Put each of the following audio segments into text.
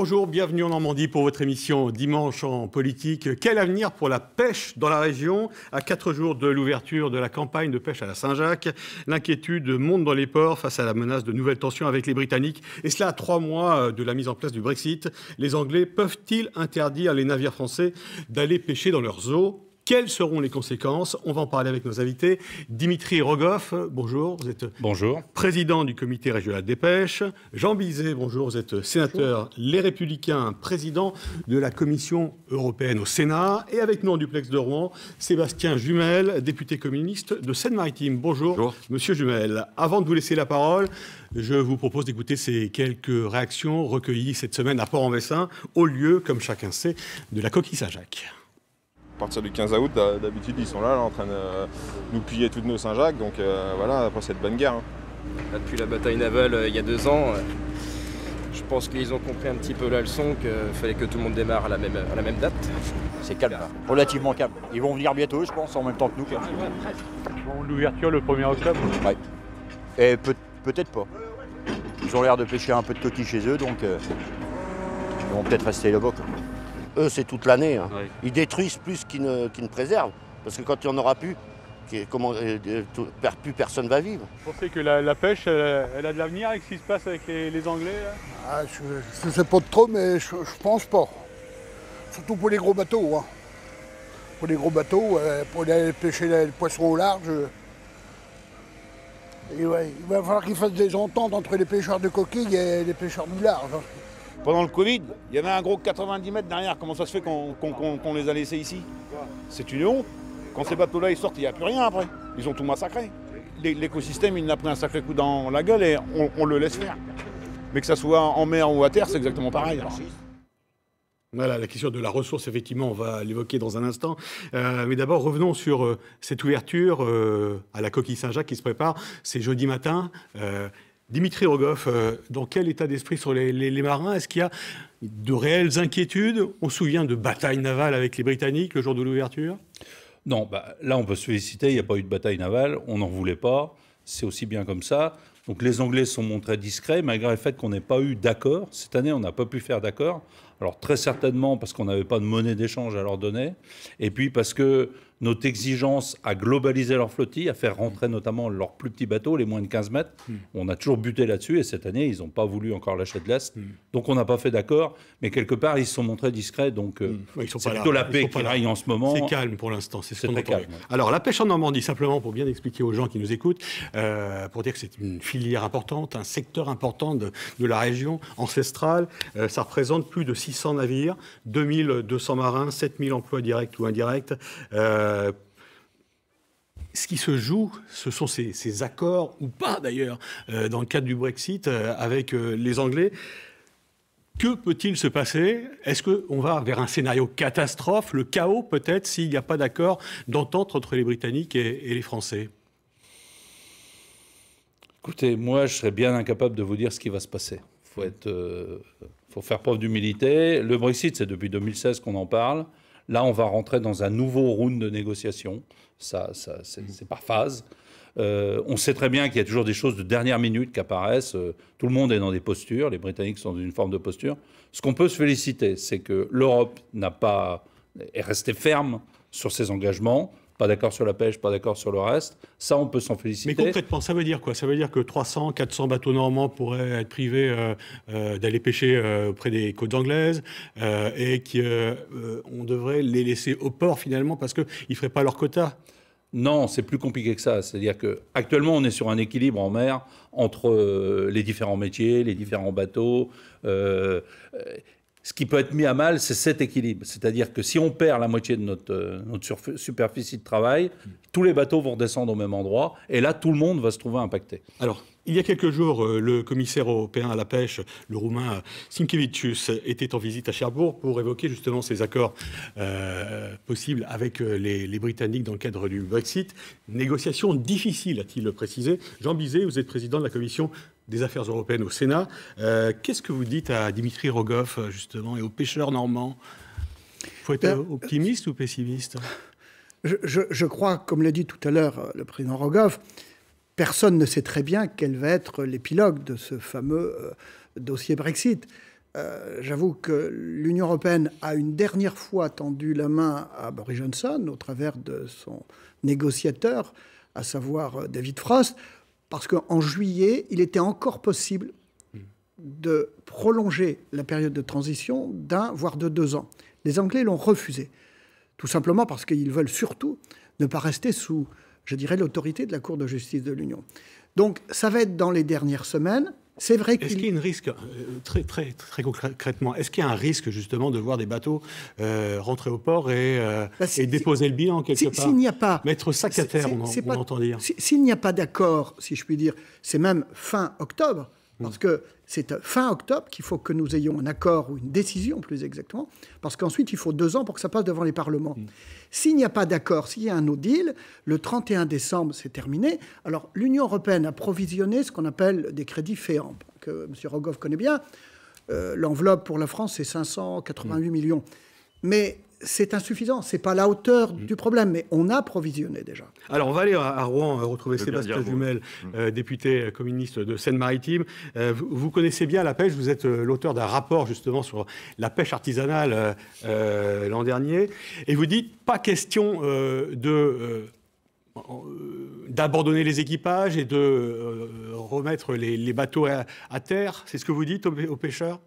Bonjour, bienvenue en Normandie pour votre émission Dimanche en politique. Quel avenir pour la pêche dans la région À quatre jours de l'ouverture de la campagne de pêche à la Saint-Jacques, l'inquiétude monte dans les ports face à la menace de nouvelles tensions avec les Britanniques. Et cela à trois mois euh, de la mise en place du Brexit. Les Anglais peuvent-ils interdire les navires français d'aller pêcher dans leurs eaux quelles seront les conséquences On va en parler avec nos invités. Dimitri Rogoff, bonjour. Vous êtes président du comité régional des pêches. Jean Bizet, bonjour. Vous êtes sénateur Les Républicains, président de la Commission européenne au Sénat. Et avec nous en duplex de Rouen, Sébastien Jumel, député communiste de Seine-Maritime. Bonjour, monsieur Jumel. Avant de vous laisser la parole, je vous propose d'écouter ces quelques réactions recueillies cette semaine à Port-en-Bessin, au lieu, comme chacun sait, de la coquille Saint-Jacques à partir du 15 août, d'habitude, ils sont là, en train de nous piller toutes nos Saint-Jacques. Donc euh, voilà, après cette bonne guerre. Hein. depuis la bataille navale euh, il y a deux ans, euh, je pense qu'ils ont compris un petit peu la leçon qu'il fallait que tout le monde démarre à la même, date. C'est calme, relativement calme. Ils vont venir bientôt, je pense, en même temps que nous. Bon, L'ouverture le 1er octobre Ouais. Et peut- être pas. Ils ont l'air de pêcher un peu de coquilles chez eux, donc ils vont peut-être rester là-bas. Eux, c'est toute l'année. Hein. Ils détruisent plus qu'ils ne, préservent. Parce que quand il n'y en aura plus, comment, euh, plus personne va vivre. Vous pensez que la, pêche, euh, elle, a de l'avenir avec ce qui se passe avec les, Anglais ah, Je ne sais pas trop, mais je, pense pas. Surtout pour les gros bateaux. Hein. Pour les gros bateaux, euh, pour aller pêcher les poissons au large. il va falloir qu'ils fassent des ententes entre les pêcheurs de coquilles et les pêcheurs du large. Hein. Pendant le Covid, il y avait un gros 90 mètres derrière. Comment ça se fait qu'on les a laissés ici C'est une honte. Quand ces bateaux-là ils sortent, il n'y a plus rien après. Ils ont tout massacré. L'écosystème, il n'a pris un sacré coup dans la gueule et on, le laisse faire. Mais que ça soit en mer ou à terre, c'est exactement pareil. Voilà, la question de la ressource, effectivement, on va l'évoquer dans un instant. Euh, mais d'abord, revenons sur euh, cette ouverture euh, à la coquille Saint-Jacques qui se prépare. C'est jeudi matin. Dimitri Rogoff, euh, dans quel état d'esprit sont les, marins Est-ce qu'il y a de réelles inquiétudes On se souvient de batailles navales avec les Britanniques le jour de l'ouverture Non, bah, là on peut se féliciter, il n'y a pas eu de bataille navale, on n'en voulait pas, c'est aussi bien comme ça. Donc les Anglais sont montrés discrets, malgré le fait qu'on n'ait pas eu d'accord. Cette année, on n'a pas pu faire d'accord. Alors très certainement parce qu'on n'avait pas de monnaie d'échange à leur donner, et puis parce que notre exigence à globaliser leur flottille, à faire rentrer mm. notamment leurs plus petits bateaux, les moins de 15 mètres. Mm. On a toujours buté là-dessus et cette année, ils n'ont pas voulu encore lâcher de l'Est. Mm. Donc on n'a pas fait d'accord, mais quelque part, ils se sont montrés discrets. Donc euh, sont c'est plutôt la paix qui règne en ce moment. C'est calme pour l'instant, c'est ce calme. Alors la pêche en Normandie, simplement pour bien expliquer aux gens qui nous écoutent, euh, pour dire que c'est une filière importante, un secteur important de, la région ancestrale. Euh, ça représente plus de 600 navires, 2200 marins, 7000 emplois directs ou indirects. Euh, ce qui se joue, ce sont ces, accords, ou pas d'ailleurs, euh, dans le cadre du Brexit euh, avec les Anglais. Que peut-il se passer Est-ce qu'on va vers un scénario catastrophe, le chaos peut-être, s'il n'y a pas d'accord d'entente entre les Britanniques et, les Français Écoutez, moi, je serais bien incapable de vous dire ce qui va se passer. Il faut, faut faire preuve d'humilité. Le Brexit, c'est depuis 2016 qu'on en parle. Là, on va rentrer dans un nouveau round de négociation. Ça, c'est mm. par phase. Euh, on sait très bien qu'il y a toujours des choses de dernière minute qui apparaissent. Euh, tout le monde est dans des postures. Les Britanniques sont dans une forme de posture. Ce qu'on peut se féliciter, c'est que l'Europe n'a pas est restée ferme sur ses engagements pas d'accord sur la pêche, pas d'accord sur le reste. Ça, on peut s'en féliciter. Mais concrètement, ça veut dire quoi Ça veut dire que 300, 400 bateaux normands pourraient être privés euh, euh, d'aller pêcher euh, auprès près des côtes anglaises et qu'on devrait les laisser au port finalement parce qu'ils ne feraient pas leur quota non, c'est plus compliqué que ça. C'est-à-dire qu'actuellement, on est sur un équilibre en mer entre les différents métiers, les différents bateaux ce qui peut être mis à mal, c'est cet équilibre. C'est-à-dire que si on perd la moitié de notre, euh, superficie de travail, mm. tous les bateaux vont redescendre au même endroit, et là, tout le monde va se trouver impacté. Alors, il y a quelques jours, euh, le commissaire européen à la pêche, le roumain Sinkevicius, était en visite à Cherbourg pour évoquer justement ces accords euh, possibles avec euh, les, Britanniques dans le cadre du Brexit. Négociation difficile, a-t-il précisé. Jean Bizet, vous êtes président de la commission des affaires européennes au Sénat. Qu'est-ce que vous dites à Dimitri Rogoff, justement, et aux pêcheurs normands faut être ben, optimiste ou pessimiste je, crois, comme l'a dit tout à l'heure le président Rogoff, personne ne sait très bien quel va être l'épilogue de ce fameux euh, dossier Brexit. Euh, j'avoue que l'Union européenne a une dernière fois tendu la main à Boris Johnson au travers de son négociateur, à savoir euh, David Frost, parce qu'en juillet, il était encore possible de prolonger la période de transition d'un, voire de deux ans. Les Anglais l'ont refusé, tout simplement parce qu'ils veulent surtout ne pas rester sous je dirais, l'autorité de la Cour de justice de l'Union. Donc ça va être dans les dernières semaines. C'est vrai qu'il... Est-ce qu'il y a un risque, euh, très, très, très concrètement, est-ce qu'il y a un risque justement de voir des bateaux euh, rentrer au port et, euh, bah, déposer le bilan quelque part S'il n'y a pas... Mettre sac à terre, on, entend dire. S'il n'y a pas d'accord, si je puis dire, c'est même fin octobre, parce mm. que c'est euh, fin octobre qu'il faut que nous ayons un accord ou une décision, plus exactement, parce qu'ensuite, il faut deux ans pour que ça passe devant les parlements. Mm. S'il n'y a pas d'accord, s'il y a un no deal, le 31 décembre, c'est terminé. Alors, l'Union européenne a provisionné ce qu'on appelle des crédits FEAMP, que M. Rogoff connaît bien. Euh, l'enveloppe pour la France, c'est 588 mm. millions. Mais c'est insuffisant, c'est pas la hauteur mm. du problème, mais on a provisionné déjà. Alors on va aller à, Rouen euh, retrouver Sébastien Jumel, mm. euh, député euh, communiste de Seine-Maritime. vous, connaissez bien la pêche, vous êtes l'auteur d'un rapport justement sur la pêche artisanale l'an dernier, et vous dites pas question de d'abandonner les équipages et de remettre les, bateaux à, terre, c'est ce que vous dites aux pêcheurs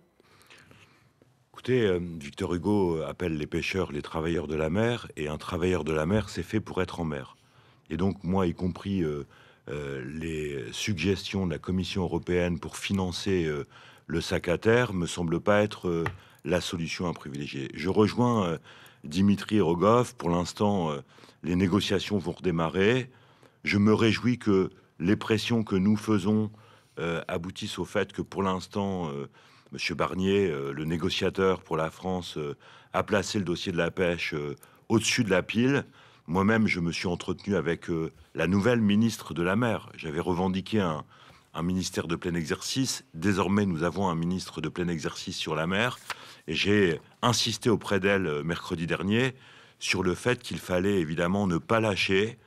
Écoutez, euh, Victor Hugo appelle les pêcheurs les travailleurs de la mer, et un travailleur de la mer, c'est fait pour être en mer. Et donc, moi, y compris euh, euh, les suggestions de la Commission européenne pour financer le sac à terre, me semble pas être la solution à privilégier. Je rejoins Dimitri Rogoff. Pour l'instant, les négociations vont redémarrer. Je me réjouis que les pressions que nous faisons aboutissent au fait que pour l'instant, Monsieur Barnier, euh, le négociateur pour la France, euh, a placé le dossier de la pêche euh, au-dessus de la pile. Moi-même, je me suis entretenu avec la nouvelle ministre de la mer. J'avais revendiqué un, un, ministère de plein exercice. Désormais, nous avons un ministre de plein exercice sur la mer. Et j'ai insisté auprès d'elle mercredi dernier sur le fait qu'il fallait évidemment ne pas lâcher,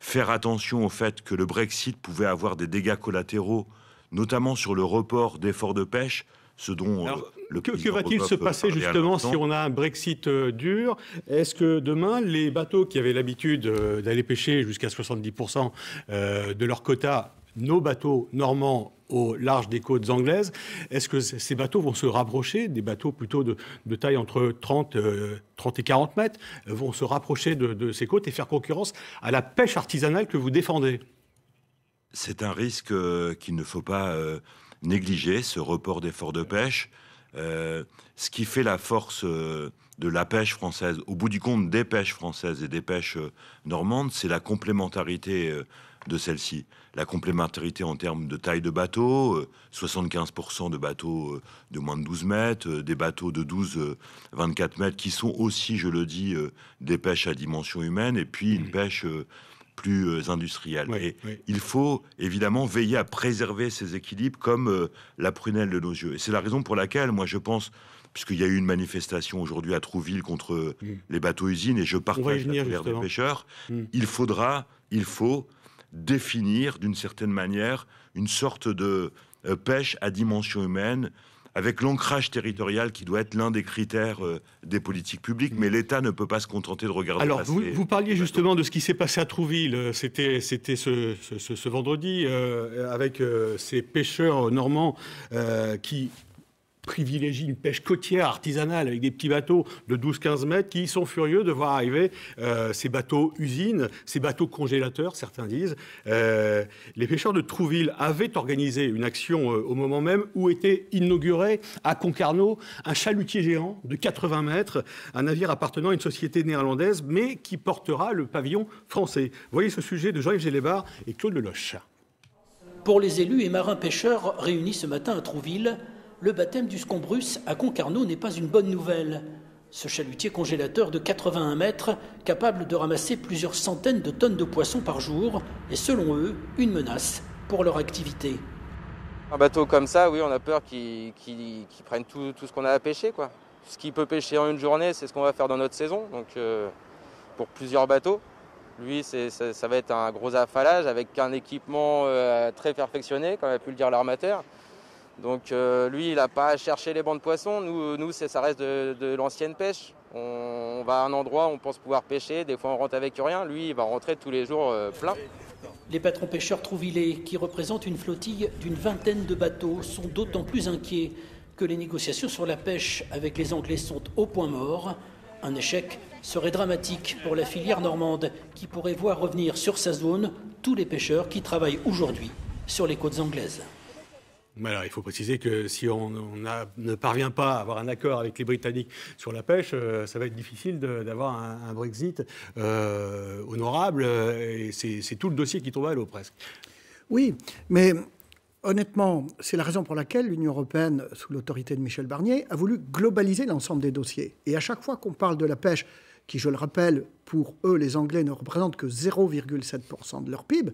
faire attention au fait que le Brexit pouvait avoir des dégâts collatéraux notamment sur le report d'efforts de pêche, ce dont euh, le que, que va-t-il se passer justement si on a un Brexit euh, dur Est-ce que demain, les bateaux qui avaient l'habitude euh, d'aller pêcher jusqu'à 70% de leur quota, nos bateaux normands au large des côtes anglaises, est-ce que ces bateaux vont se rapprocher des bateaux plutôt de, taille entre 30, et 40 mètres, vont se rapprocher de ces côtes et faire concurrence à la pêche artisanale que vous défendez c'est un risque euh, qu'il ne faut pas euh, négliger, ce report d'efforts de pêche. Euh, ce qui fait la force de la pêche française, au bout du compte des pêches françaises et des pêches normandes, c'est la complémentarité de celles ci La complémentarité en termes de taille de bateau, 75% de bateaux de moins de 12 mètres, des bateaux de 12-24 mètres qui sont aussi, je le dis, des pêches à dimension humaine, et puis une mmh. pêche plus euh, industriel et il faut évidemment veiller à préserver ces équilibres comme euh, la prunelle de nos yeux. Et c'est la raison pour laquelle, moi, je pense, puisqu'il y a eu une manifestation aujourd'hui à Trouville contre euh, mm. les bateaux-usines, et je partage la des pêcheurs, mm. il faudra, il faut définir d'une certaine manière une sorte de pêche à dimension humaine avec l'ancrage territorial qui doit être l'un des critères euh, des politiques publiques. Mais l'État ne peut pas se contenter de regarder. Alors, vous, parliez justement de ce qui s'est passé à Trouville. Euh, c'était c'était ce, vendredi euh, avec ces pêcheurs normands qui privilégie une pêche côtière artisanale avec des petits bateaux de 12-15 mètres qui sont furieux de voir arriver euh, ces bateaux usines, ces bateaux congélateurs, certains disent. Euh, les pêcheurs de Trouville avaient organisé une action euh, au moment même où était inauguré à Concarneau un chalutier géant de 80 mètres, un navire appartenant à une société néerlandaise mais qui portera le pavillon français. Voyez ce sujet de Jean-Yves Gélébar et Claude Leloche. Pour les élus et marins pêcheurs réunis ce matin à Trouville, le baptême du Scombrus à Concarneau n'est pas une bonne nouvelle. Ce chalutier congélateur de 81 mètres, capable de ramasser plusieurs centaines de tonnes de poissons par jour, est selon eux une menace pour leur activité. Un bateau comme ça, oui, on a peur qu'il prenne tout, ce qu'on a à pêcher. Quoi. Ce qu'il peut pêcher en une journée, c'est ce qu'on va faire dans notre saison, donc euh, pour plusieurs bateaux. Lui, ça, va être un gros affalage avec un équipement euh, très perfectionné, comme a pu le dire l'armateur. Donc euh, lui, il n'a pas à chercher les bancs de poissons. Nous, nous ça reste de, l'ancienne pêche. On, va à un endroit, on pense pouvoir pêcher. Des fois, on rentre avec rien. Lui, il va rentrer tous les jours euh, plein. Les patrons pêcheurs trouvillés qui représentent une flottille d'une vingtaine de bateaux, sont d'autant plus inquiets que les négociations sur la pêche avec les Anglais sont au point mort. Un échec serait dramatique pour la filière normande, qui pourrait voir revenir sur sa zone tous les pêcheurs qui travaillent aujourd'hui sur les côtes anglaises il faut préciser que si on, ne parvient pas à avoir un accord avec les Britanniques sur la pêche, euh, ça va être difficile d'avoir un, Brexit euh, honorable. Euh, et c'est tout le dossier qui tombe à l'eau presque. Oui, mais honnêtement, c'est la raison pour laquelle l'Union européenne, sous l'autorité de Michel Barnier, a voulu globaliser l'ensemble des dossiers. Et à chaque fois qu'on parle de la pêche, qui, je le rappelle, pour eux, les Anglais ne représentent que 0,7% de leur PIB,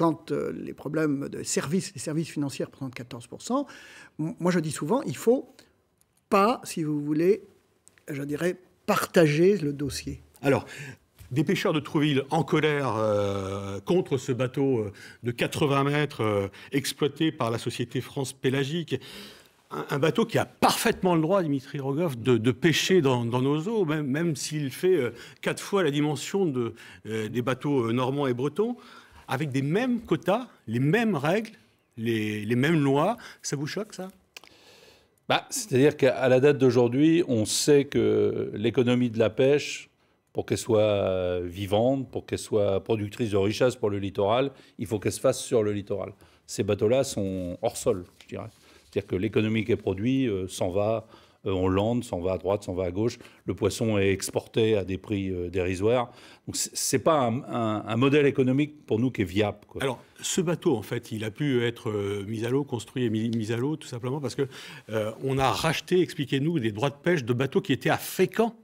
quand euh, les problèmes de services, les services financiers représentent 14%, moi je dis souvent, il faut pas, si vous voulez, je dirais, partager le dossier. Alors, des pêcheurs de Trouville en colère euh, contre ce bateau euh, de 80 mètres exploité par la société France Pélagique. Un, bateau qui a parfaitement le droit, Dimitri Rogoff, de, pêcher dans, nos eaux, même, s'il fait quatre fois la dimension des bateaux normands et bretons avec des mêmes quotas, les mêmes règles, les, les mêmes lois. Ça vous choque, ça bah, C'est-à-dire qu'à la date d'aujourd'hui, on sait que l'économie de la pêche, pour qu'elle soit vivante, pour qu'elle soit productrice de richesse pour le littoral, il faut qu'elle se fasse sur le littoral. Ces bateaux-là sont hors sol, je dirais. C'est-à-dire que l'économie qui est produite euh, s'en va euh, on lande, s'en va à droite, s'en va à gauche. Le poisson est exporté à des prix euh, dérisoires. Donc c'est pas un, modèle économique pour nous qui est viable. Alors ce bateau, en fait, il a pu être euh, mis à l'eau, construit et mis, à l'eau, tout simplement parce que on a racheté, expliquez-nous, des droits de pêche de bateaux qui étaient à Fécamp.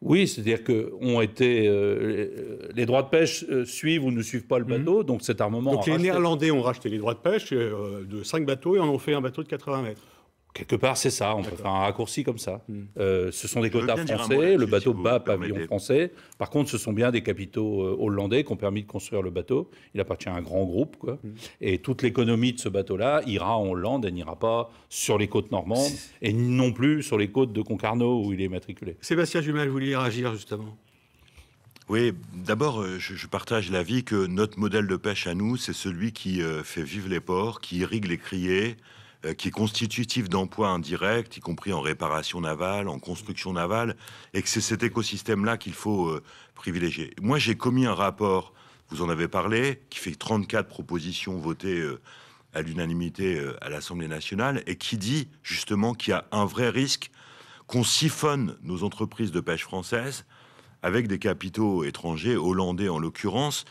Oui, c'est-à-dire que ont les droits de pêche suivent ou ne suivent pas le mhm. bateau, donc cet armement. Donc les Néerlandais ont racheté les droits de pêche de cinq bateaux et en ont fait un bateau de 80 mètres. Quelque part, c'est ça. On peut faire un raccourci comme ça. Hmm. Euh, ce sont des quotas français. Le bateau bas bat pavillon français. Par contre, ce sont bien des capitaux euh, hollandais qui ont permis de construire le bateau. Il appartient à un grand groupe. Quoi. Hmm. Et toute l'économie de ce bateau-là ira en Hollande et n'ira pas sur les côtes normandes et non plus sur les côtes de Concarneau où il est matriculé. Sébastien Jumel, vous vouliez réagir justement oui, d'abord, euh, je, partage l'avis que notre modèle de pêche à nous, c'est celui qui fait vivre les ports, qui irrigue les criées, euh, qui est constitutif d'emplois indirects, y compris en réparation navale, en construction navale, et que c'est cet écosystème-là qu'il faut euh, privilégier. Moi, j'ai commis un rapport, vous en avez parlé, qui fait 34 propositions votées euh, à l'unanimité à l'Assemblée nationale, et qui dit justement qu'il y a un vrai risque qu'on siphonne nos entreprises de pêche françaises avec des capitaux étrangers, hollandais en l'occurrence,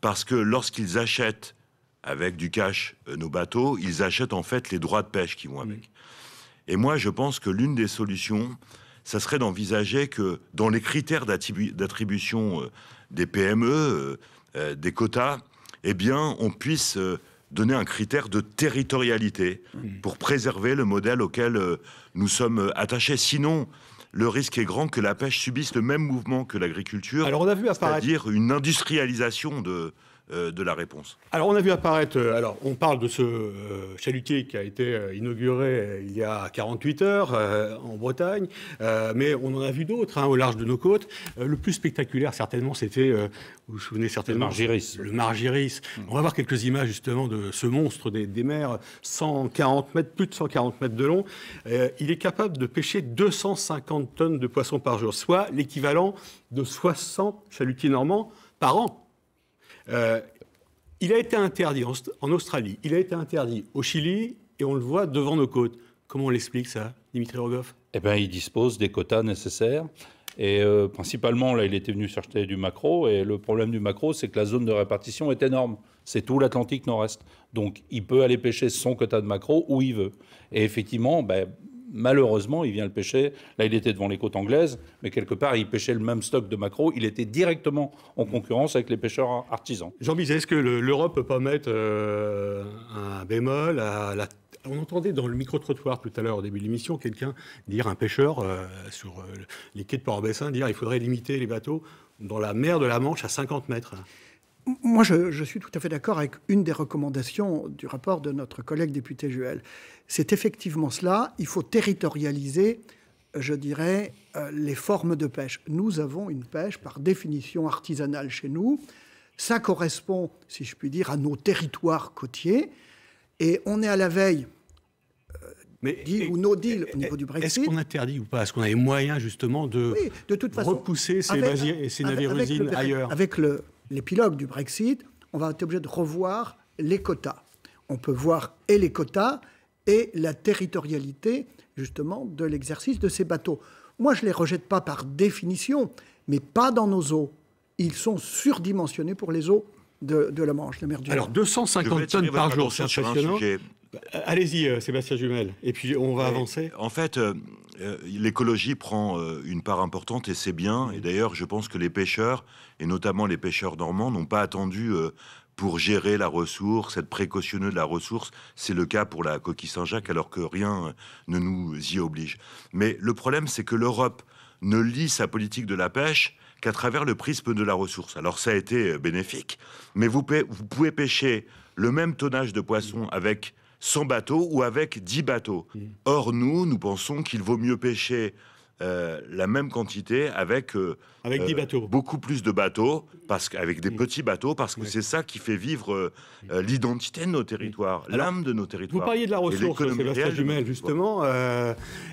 parce que lorsqu'ils achètent avec du cash euh, nos bateaux, ils achètent en fait les droits de pêche qui vont avec. Et moi, je pense que l'une des solutions, ça serait d'envisager que dans les critères d'attribution euh, des PME, euh, des quotas, eh bien, on puisse donner un critère de territorialité pour préserver le modèle auquel nous sommes attachés. Sinon, le risque est grand que la pêche subisse le même mouvement que l'agriculture. Alors on a vu c'est-à-dire une industrialisation de, euh, de la réponse. Alors on a vu apparaître, euh, alors on parle de ce euh, chalutier qui a été inauguré il y a 48 heures en Bretagne, mais on en a vu d'autres hein, au large de nos côtes. le plus spectaculaire certainement c'était, vous vous souvenez certainement, le Margiris. Le Margiris. On va voir quelques images justement de ce monstre des, mers, 140 mètres, plus de 140 mètres de long. il est capable de pêcher 250 tonnes de poissons par jour, soit l'équivalent de 60 chalutiers normands par an. Euh, il a été interdit en, Australie, il a été interdit au Chili, et on le voit devant nos côtes. Comment on l'explique ça, Dimitri Rogoff Eh bien, il dispose des quotas nécessaires. Et euh, principalement, là, il était venu chercher du macro. Et le problème du macro, c'est que la zone de répartition est énorme. C'est tout l'Atlantique Nord-Est. Donc, il peut aller pêcher son quota de macro où il veut. Et effectivement, ben, malheureusement, il vient le pêcher. Là, il était devant les côtes anglaises, mais quelque part, il pêchait le même stock de macro. Il était directement en concurrence avec les pêcheurs artisans. Jean Bizet, est-ce que l'Europe peut pas mettre euh, un bémol à la on entendait dans le micro-trottoir tout à l'heure au début de l'émission quelqu'un dire, un pêcheur euh, sur euh, les quais de Port-Bessin, dire qu'il faudrait limiter les bateaux dans la mer de la Manche à 50 mètres. Moi, je, suis tout à fait d'accord avec une des recommandations du rapport de notre collègue député Juel. C'est effectivement cela. Il faut territorialiser, je dirais, euh, les formes de pêche. Nous avons une pêche par définition artisanale chez nous. Ça correspond, si je puis dire, à nos territoires côtiers. Et on est à la veille, euh, mais, deal ou no deal au niveau du Brexit. Est-ce qu'on interdit ou pas Est-ce qu'on a les moyens justement de, repousser ces, navires usines ailleurs Avec le, l'épilogue du Brexit, on va être obligé de revoir les quotas. On peut voir et les quotas et la territorialité, justement, de l'exercice de ces bateaux. Moi, je ne les rejette pas par définition, mais pas dans nos eaux. Ils sont surdimensionnés pour les eaux de, la Manche, la mer du Alors, 250 tonnes par jour, c'est impressionnant. Bah, allez-y, euh, Sébastien Jumel, et puis on va euh, avancer. En fait, euh, euh, l'écologie prend euh, une part importante et c'est bien. Et d'ailleurs, je pense que les pêcheurs, et notamment les pêcheurs normands, n'ont pas attendu euh, pour gérer la ressource, être précautionneux de la ressource. C'est le cas pour la coquille Saint-Jacques, alors que rien ne nous y oblige. Mais le problème, c'est que l'Europe ne lit sa politique de la pêche qu'à travers le prisme de la ressource. Alors ça a été bénéfique, mais vous pouvez pêcher le même tonnage de poissons avec 100 bateaux ou avec 10 bateaux. Mmh. Or, nous, nous pensons qu'il vaut mieux pêcher euh, la même quantité avec, euh, avec euh, bateaux. beaucoup plus de bateaux, parce qu'avec des mmh. petits bateaux, parce que c'est ça qui fait vivre mmh. l'identité de nos territoires, l'âme de nos territoires. Vous parliez de la ressource, Sébastien Jumel, justement.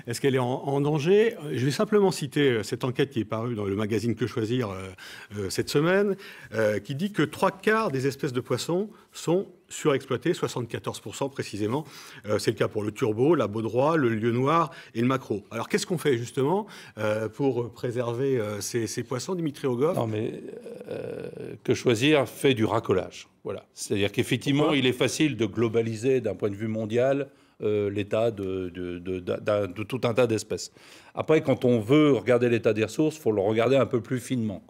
Est-ce qu'elle est en, en danger Je vais simplement citer cette enquête qui est parue dans le magazine Que Choisir cette semaine, qui dit que trois quarts des espèces de poissons sont surexploité, 74% précisément. Euh, c'est le cas pour le turbo, la baudroie, le lieu noir et le macro. Alors qu'est-ce qu'on fait justement euh, pour préserver euh, ces, poissons, Dimitri Ogov Non mais que choisir fait du racolage. Voilà. C'est-à-dire qu'effectivement, il est facile de globaliser d'un point de vue mondial l'état de, tout un tas d'espèces. Après, quand on veut regarder l'état des ressources, il faut le regarder un peu plus finement.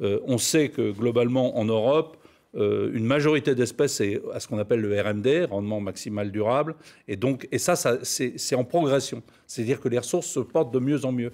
on sait que globalement, en Europe, euh, une majorité d'espèces est à ce qu'on appelle le RMD, rendement maximal durable. Et ça c'est en progression. C'est-à-dire que les ressources se portent de mieux en mieux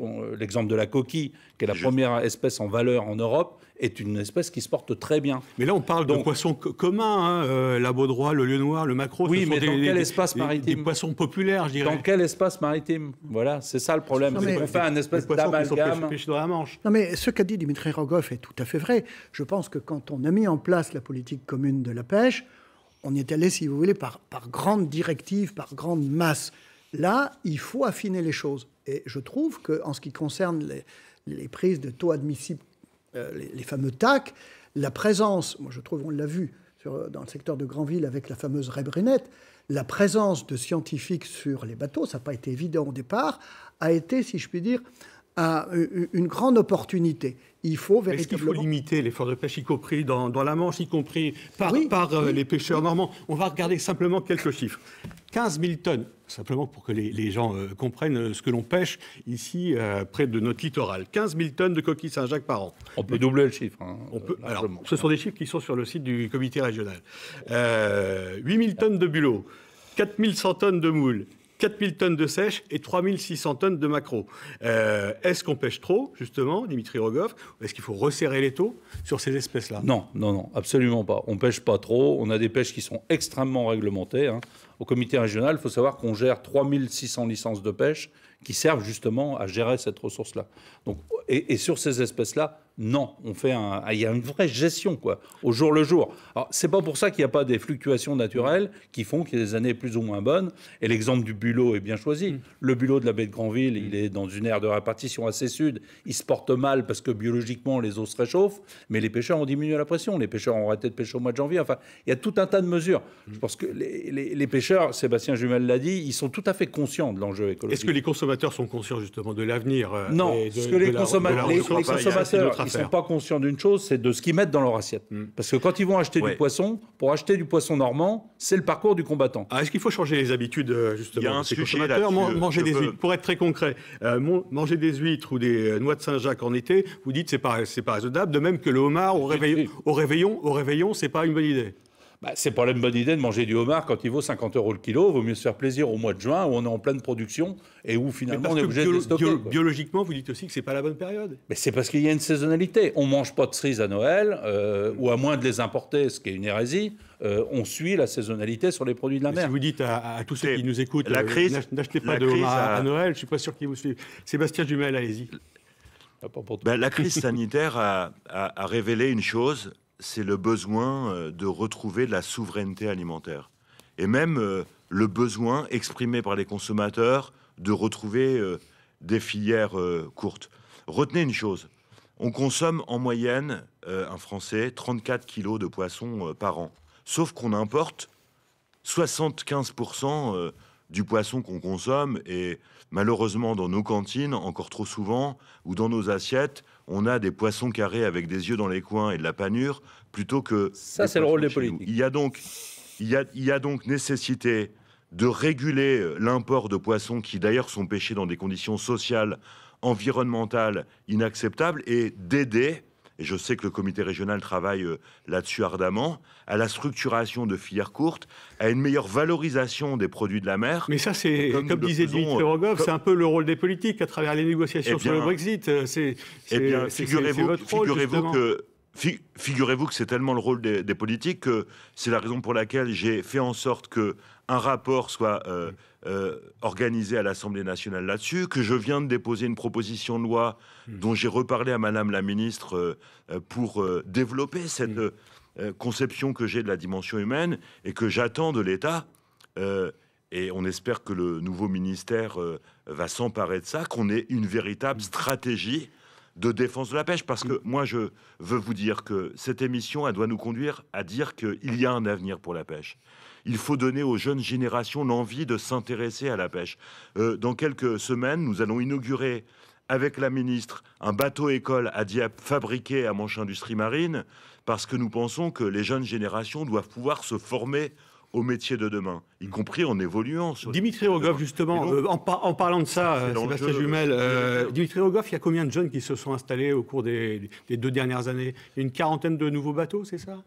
on euh, l'exemple de la coquille, qui est la première espèce en valeur en Europe, est une espèce qui se porte très bien. Mais là, on parle d'un de poissons communs, hein, euh, la baudroie, le lieu noir, le macro. Oui, mais dans quel espace maritime des, poissons populaires, je dirais. Dans quel espace maritime Voilà, c'est ça le problème. On fait un espèce d'amalgame. dans la Manche. Non, mais ce qu'a dit Dimitri Rogoff est tout à fait vrai. Je pense que quand on a mis en place la politique commune de la pêche, on est allé, si vous voulez, par, par grande directive, par grande masse. Là, il faut affiner les choses. Et je trouve qu'en ce qui concerne les, prises de taux admissibles, euh, les, fameux TAC, la présence, moi je trouve, on l'a vu dans le secteur de Granville avec la fameuse Rébrunette, la présence de scientifiques sur les bateaux, ça n'a pas été évident au départ, a été, si je puis dire, à une grande opportunité. Il faut véritablement. qu'il faut limiter l'effort de pêche, y compris dans, la Manche, y compris par, euh, les pêcheurs normands. On va regarder simplement quelques chiffres. 15 000 tonnes, simplement pour que les, gens euh, comprennent euh, ce que l'on pêche ici, près de notre littoral. 15 000 tonnes de coquilles Saint-Jacques par an. On peut doubler le chiffre. Hein, ce sont des chiffres qui sont sur le site du comité régional. 8 000 tonnes de bulots, 4 100 tonnes de moules, 4000 tonnes de sèche et 3600 tonnes de macro. Euh, est-ce qu'on pêche trop, justement, Dimitri Rogoff Est-ce qu'il faut resserrer les taux sur ces espèces-là Non, non, non, absolument pas. On pêche pas trop. On a des pêches qui sont extrêmement réglementées. Hein. Au comité régional, il faut savoir qu'on gère 3600 licences de pêche qui servent justement à gérer cette ressource-là. Donc, et sur ces espèces-là, non, on fait un, ah, il y a une vraie gestion quoi, au jour le jour. Alors c'est pas pour ça qu'il n'y a pas des fluctuations naturelles qui font qu'il y a des années plus ou moins bonnes. Et l'exemple du bulot est bien choisi. Mm. Le bulot de la baie de Granville, mm. il est dans une aire de répartition assez sud. Il se porte mal parce que biologiquement les eaux se réchauffent, mais les pêcheurs ont diminué la pression. Les pêcheurs ont arrêté de pêcher au mois de janvier. Enfin, il y a tout un tas de mesures. Mm. Je pense que les, pêcheurs, Sébastien Jumel l'a dit, ils sont tout à fait conscients de l'enjeu écologique. Est-ce que les consommateurs sont conscients justement de l'avenir euh, Non, ce que les consommateurs ils ne sont pas conscients d'une chose, c'est de ce qu'ils mettent dans leur assiette. Mm. Parce que quand ils vont acheter du poisson, pour acheter du poisson normand, c'est le parcours du combattant. Ah, est-ce qu'il faut changer les habitudes euh, justement Il y a un sujet man euh, pour être très concret, euh, manger des huîtres ou des noix de Saint-Jacques en été, vous dites c'est pas c'est pas raisonnable. De même que le homard au réveillon, au réveillon, au réveillon, c'est pas une bonne idée bah, c'est pas la bonne idée de manger du homard quand il vaut 50 euros le kilo. Vaut mieux se faire plaisir au mois de juin où on est en pleine production et où finalement on est obligé de stocker. biologiquement, vous dites aussi que c'est pas la bonne période. Mais c'est parce qu'il y a une saisonnalité. On mange pas de cerises à Noël euh, ou à moins de les importer, ce qui est une hérésie. Euh, on suit la saisonnalité sur les produits de la mer. Si vous dites à, tous ceux qui nous écoutent, la euh, n'achetez pas de homard à, Noël. Je suis pas sûr qu'ils vous suivent. Sébastien Dumel, allez-y. Ah, ben, la crise sanitaire a révélé une chose c'est le besoin euh, de retrouver la souveraineté alimentaire. Et même euh, le besoin exprimé par les consommateurs de retrouver euh, des filières courtes. Retenez une chose, on consomme en moyenne, un Français, 34 kilos de poissons par an. Sauf qu'on importe 75% du poisson qu'on consomme. Et malheureusement, dans nos cantines, encore trop souvent, ou dans nos assiettes, on a des poissons carrés avec des yeux dans les coins et de la panure, plutôt que... Ça, c'est le rôle des politiques. Il y, a donc, il, a, donc nécessité de réguler euh, l'import de poissons qui d'ailleurs sont pêchés dans des conditions sociales, environnementales inacceptables, et d'aider et je sais que le comité régional travaille euh, là-dessus ardemment, à la structuration de filières courtes, à une meilleure valorisation des produits de la mer. Mais ça, c'est, comme, disait Dimitri euh, Rogov, c'est un peu le rôle des politiques à travers les négociations eh sur le Brexit. Euh, c'est, eh bien, figurez-vous, que... Figurez-vous que c'est tellement le rôle des, politiques que c'est la raison pour laquelle j'ai fait en sorte que un rapport soit euh, organisée organisé à l'Assemblée nationale là-dessus, que je viens de déposer une proposition de loi hmm. dont j'ai reparlé à Madame la ministre euh, euh, pour développer cette hmm. conception que j'ai de la dimension humaine et que j'attends de l'État. et on espère que le nouveau ministère va s'emparer de ça, qu'on ait une véritable hmm. stratégie de défense de la pêche. Parce que moi, je veux vous dire que cette émission, elle doit nous conduire à dire qu'il y a un avenir pour la pêche il faut donner aux jeunes générations l'envie de s'intéresser à la pêche. Euh, dans quelques semaines, nous allons inaugurer avec la ministre un bateau école à Dieppe fabriqué à Manche Industrie Marine parce que nous pensons que les jeunes générations doivent pouvoir se former au métier de demain, y compris en évoluant. Dimitri Rogoff, justement, euh, en, parlant de ça, euh, Sébastien Jumel, Dimitri Rogoff, il y a combien de jeunes qui se sont installés au cours des deux dernières années Une quarantaine de nouveaux bateaux, c'est ça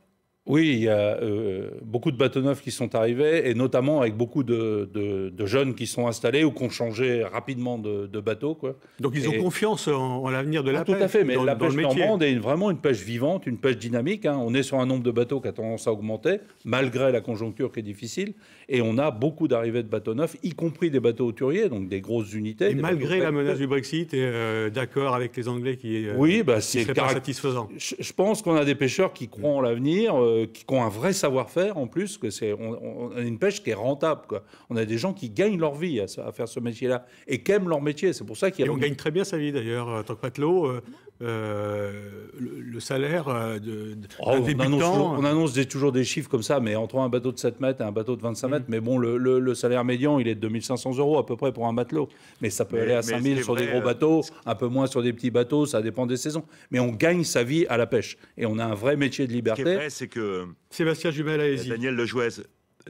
oui, il y a euh, beaucoup de bateaux neufs qui sont arrivés, et notamment avec beaucoup de, jeunes qui sont installés ou qui ont changé rapidement de, bateau. Quoi. Donc ils ont confiance en, l'avenir de ah, la pêche Tout à fait, mais la pêche normande est vraiment une pêche vivante, une pêche dynamique. Hein. On est sur un nombre de bateaux qui a tendance à augmenter, malgré la conjoncture qui est difficile, et on a beaucoup d'arrivées de bateaux neufs, y compris des bateaux auturiers, donc des grosses unités. Et malgré la menace du Brexit, et euh, d'accord avec les Anglais qui, euh, oui, bah, c'est satisfaisant. je pense qu'on a des pêcheurs qui croient en l'avenir qui, ont un vrai savoir-faire en plus, que c'est on, a une pêche qui est rentable. Quoi. On a des gens qui gagnent leur vie à, faire ce métier-là et qui aiment leur métier. C'est pour ça qu'ils. Et on gagne très bien sa vie d'ailleurs, euh, tant que matelot. Euh, euh, le, salaire euh, de, oh, hein. on, annonce, toujours des chiffres comme ça, mais entre un bateau de 7 mètres et un bateau de 25 mm. mètres, mais bon, le, salaire médian, il est de 2500 euros à peu près pour un matelot. Mais ça peut aller à 5000 sur des gros euh, bateaux, un peu moins sur des petits bateaux, ça dépend des saisons. Mais on gagne sa vie à la pêche. Et on a un vrai métier de liberté. Ce qui est vrai, c'est que... Sébastien Daniel Lejouez,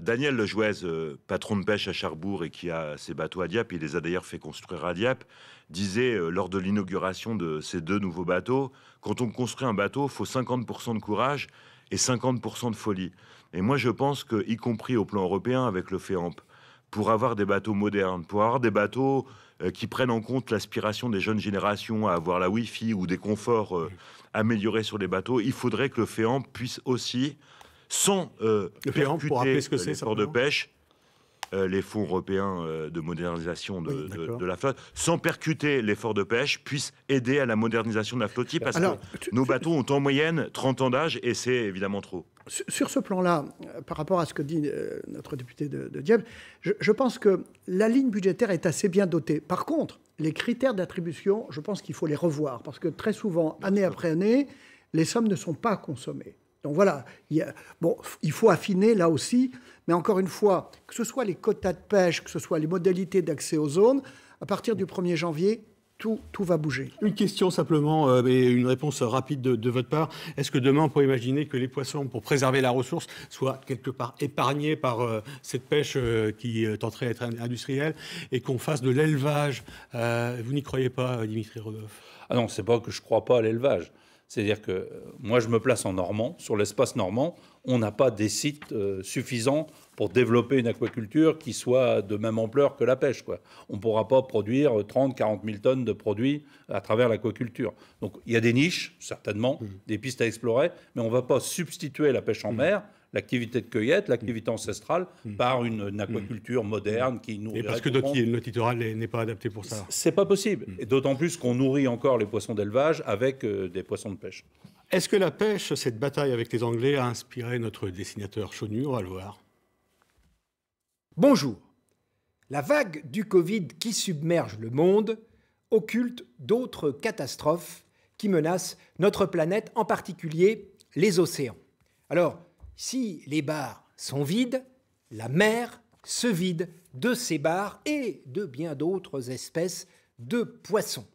Daniel Lejouez, euh, patron de pêche à Charbourg et qui a ses bateaux à Dieppe, il les a d'ailleurs fait construire à Dieppe, disait euh, lors de l'inauguration de ces deux nouveaux bateaux, quand on construit un bateau, il faut 50% de courage et 50% de folie. Et moi je pense que, y compris au plan européen avec le FEAMP, pour avoir des bateaux modernes, pour avoir des bateaux euh, qui prennent en compte l'aspiration des jeunes générations à avoir la Wi-Fi ou des conforts améliorés sur les bateaux, il faudrait que le FEAMP puisse aussi sont euh, percuter l'effort que euh, les de hein. pêche, euh, les fonds européens de modernisation de, la flotte, sans percuter l'effort de pêche, puissent aider à la modernisation de la flottille, parce que nos bateaux ont en moyenne 30 ans d'âge, et c'est évidemment trop. Sur ce plan-là, par rapport à ce que dit notre député de, de Dieppe, je, je pense que la ligne budgétaire est assez bien dotée. Par contre, les critères d'attribution, je pense qu'il faut les revoir, parce que très souvent, année après année, les sommes ne sont pas consommées. Donc voilà, il, bon, il faut affiner là aussi, mais encore une fois, que ce soit les quotas de pêche, que ce soit les modalités d'accès aux zones, à partir du 1er janvier, tout, tout, va bouger. Une question simplement, euh, et une réponse rapide de, votre part. Est-ce que demain, on peut imaginer que les poissons, pour préserver la ressource, soient quelque part épargnés par euh, cette pêche euh, qui tenterait d'être industrielle et qu'on fasse de l'élevage Vous n'y croyez pas, Dimitri Rodolphe Ah non, c'est pas que je crois pas à l'élevage. C'est-à-dire que euh, moi, je me place en normand. Sur l'espace normand, on n'a pas des sites euh, suffisants pour développer une aquaculture qui soit de même ampleur que la pêche. On ne pourra pas produire 30, 40 000 tonnes de produits à travers l'aquaculture. Donc il y a des niches, certainement, mmh. des pistes à explorer, mais on ne va pas substituer la pêche en mmh. mer l'activité de cueillette, l'activité mm. ancestrale, mm. par une, aquaculture mm. moderne qui nourrit. Et parce que notre, littoral n'est pas adapté pour ça. C'est pas possible. Et d'autant plus qu'on nourrit encore les poissons d'élevage avec euh, des poissons de pêche. Est-ce que la pêche, cette bataille avec les Anglais, a inspiré notre dessinateur Chaunure à Loire Bonjour. La vague du Covid qui submerge le monde occulte d'autres catastrophes qui menacent notre planète, en particulier les océans. Alors, si les bars sont vides, la mer se vide de ces bars et de bien d'autres espèces de poissons.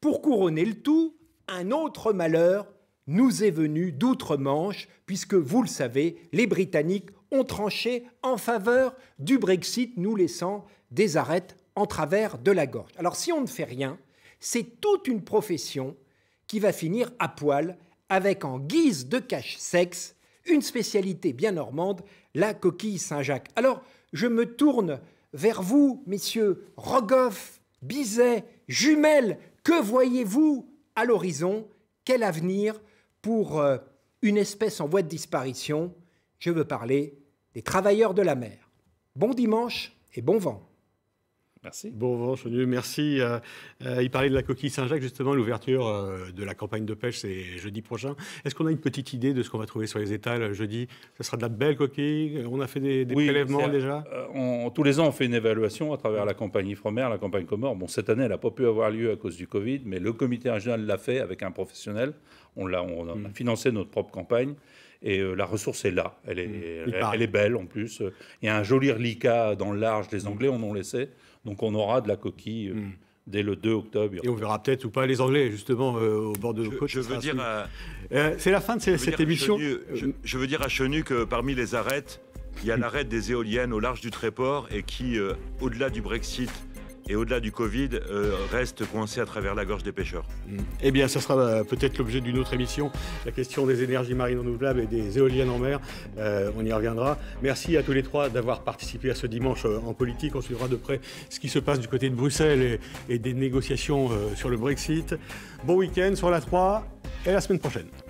Pour couronner le tout, un autre malheur nous est venu d'outre-Manche, puisque vous le savez, les Britanniques ont tranché en faveur du Brexit, nous laissant des arêtes en travers de la gorge. Alors si on ne fait rien, c'est toute une profession qui va finir à poil avec en guise de cache-sexe une spécialité bien normande, la coquille Saint-Jacques. Alors, je me tourne vers vous, messieurs Rogoff, Bizet, Jumel. Que voyez-vous à l'horizon Quel avenir pour euh, une espèce en voie de disparition Je veux parler des travailleurs de la mer. Bon dimanche et bon vent. Merci. Bon, Chenu, merci. Euh, euh, il parlait de la coquille Saint-Jacques, justement, l'ouverture euh, de la campagne de pêche, c'est jeudi prochain. Est-ce qu'on a une petite idée de ce qu'on va trouver sur les étals jeudi Ce sera de la belle coquille On a fait des, des prélèvements déjà Tous les ans, on fait une évaluation à travers la campagne Ifromer, la campagne Comore. Bon, cette année, elle n'a pas pu avoir lieu à cause du Covid, mais le comité régional l'a fait avec un professionnel. On, a, on hmm. financé notre propre campagne. Et la ressource est là. Elle est, hmm. elle, est belle en plus. Il y a un joli reliquat dans le large. Les hmm. Anglais en ont laissé. Donc on aura de la coquille. Euh, hmm. dès le 2 octobre. Et on verra peut-être ou pas les Anglais, justement, euh, au bord de nos côtes. Je veux ah, dire. Euh, c'est la fin de cette émission. Chenu, je, veux dire à Chenu que parmi les arêtes, il y a l'arête des éoliennes au large du Tréport et qui, au-delà du Brexit, et au-delà du Covid, euh, reste coincé à travers la gorge des pêcheurs. Mm. Eh bien, ça sera euh, peut-être l'objet d'une autre émission, la question des énergies marines renouvelables et des éoliennes en mer. Euh, on y reviendra. Merci à tous les trois d'avoir participé à ce dimanche en politique. On suivra de près ce qui se passe du côté de Bruxelles et, des négociations sur le Brexit. Bon week-end sur la 3 et la semaine prochaine.